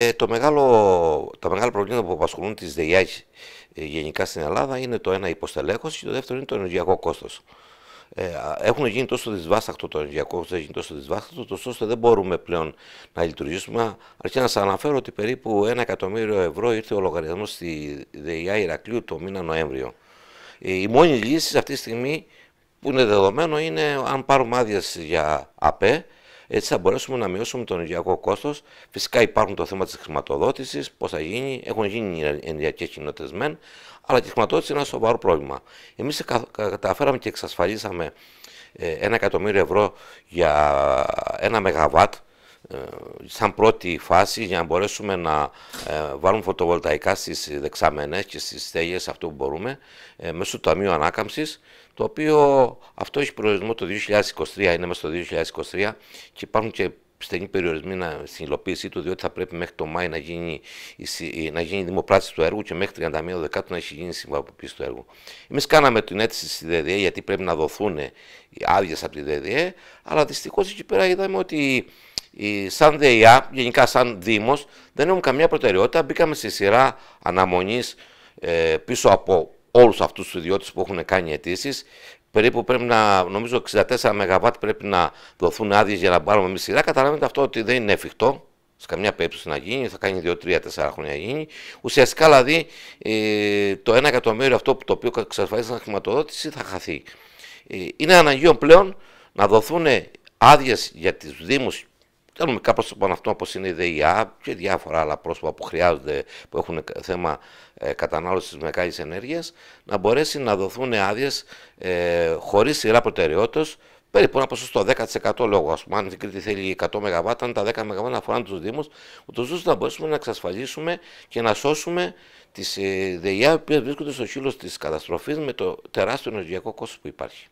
Ε, το μεγάλο, τα μεγάλα προβλήματα που απασχολούν τις ΔΕΙΑΚ ε, γενικά στην Ελλάδα είναι το ένα υποστελέχος και το δεύτερο είναι το ενεργειακό κόστος. Ε, έχουν γίνει τόσο δυσβάστακτο το ενεργειακό κόστος, έχει γίνει τόσο δυσβάστακτο, τόσο δεν μπορούμε πλέον να λειτουργήσουμε. Αρχίζω να σας αναφέρω ότι περίπου ένα εκατομμύριο ευρώ ήρθε ο λογαριασμός στη ΔΕΙΑ Ηρακλείου το μήνα Νοέμβριο. Ε, η μόνη λύση αυτή τη στιγμή που είναι δεδομένο είναι αν πάρουμε άδειες για ΑΠΕ, έτσι θα μπορέσουμε να μειώσουμε τον ενεργειακό κόστος. Φυσικά υπάρχουν το θέμα της χρηματοδότησης, πώς θα γίνει, έχουν γίνει ενεργειακές κοινότητες μεν, αλλά η χρηματοδότηση είναι ένα σοβαρό πρόβλημα. Εμείς καταφέραμε και εξασφαλίσαμε ε, ένα εκατομμύριο ευρώ για ένα μεγαβάτ ε, σαν πρώτη φάση για να μπορέσουμε να ε, βάλουμε φωτοβολταϊκά στις δεξαμενές και στις στέγες αυτό που μπορούμε ε, μέσω του Ταμείου Ανάκαμψης το οποίο αυτό έχει προορισμό το 2023, είναι μέσα στο 2023 και υπάρχουν και στενή περιορισμή να, στην υλοποίησή του, διότι θα πρέπει μέχρι το Μάη να γίνει, να γίνει δημοπράτηση του έργου και μέχρι 31 Δεκάτου να έχει γίνει η συμβαποποίηση του έργου. Εμείς κάναμε την αίτηση στη ΔΕΔΕ γιατί πρέπει να δοθούν οι άδειες από τη ΔΕΔΕ αλλά δυστυχώς εκεί πέρα είδαμε ότι η, σαν ΔΕΙΑ, γενικά σαν Δήμος, δεν έχουν καμία προτεραιότητα. Μπήκαμε στη σειρά αναμονής ε, πίσω από όλους αυτούς τους ιδιώτες που έχουν κάνει αιτήσεις. Περίπου πρέπει να, νομίζω 64 ΜΒ πρέπει να δοθούν άδειες για να πάρουμε εμείς σειρά. Καταλαβαίνετε αυτό ότι δεν είναι εφικτό σε καμία περίπτωση να γίνει, θα κάνει 2-3-4 χρόνια να γίνει. Ουσιαστικά δηλαδή ε, το 1 εκατομμύριο αυτό που το οποίο εξασφαλίζει σαν χρηματοδότηση θα χαθεί. Ε, είναι αναγκαίο πλέον να δοθούν άδειες για τους Δήμους Αρνομικά πρόσωπα αυτό όπως είναι η ΔΕΙΑ και διάφορα άλλα πρόσωπα που χρειάζονται, που έχουν θέμα ε, κατανάλωσης μεγάλη ενέργειας, να μπορέσει να δοθούν άδειες ε, χωρίς σειρά προτεραιότητας, περίπου ένα ποσοστό 10% λόγω. Ας πούμε, αν η Κρήτη θέλει 100 ΜΒ, αν τα 10 ΜΒ αφορά τους Δήμους, ούτω ώστε να μπορέσουμε να εξασφαλίσουμε και να σώσουμε τις ε, ΔΕΙΑ, οι οποίες βρίσκονται στο χείλος της καταστροφής με το τεράστιο ενεργειακό κόστος που υπάρχει.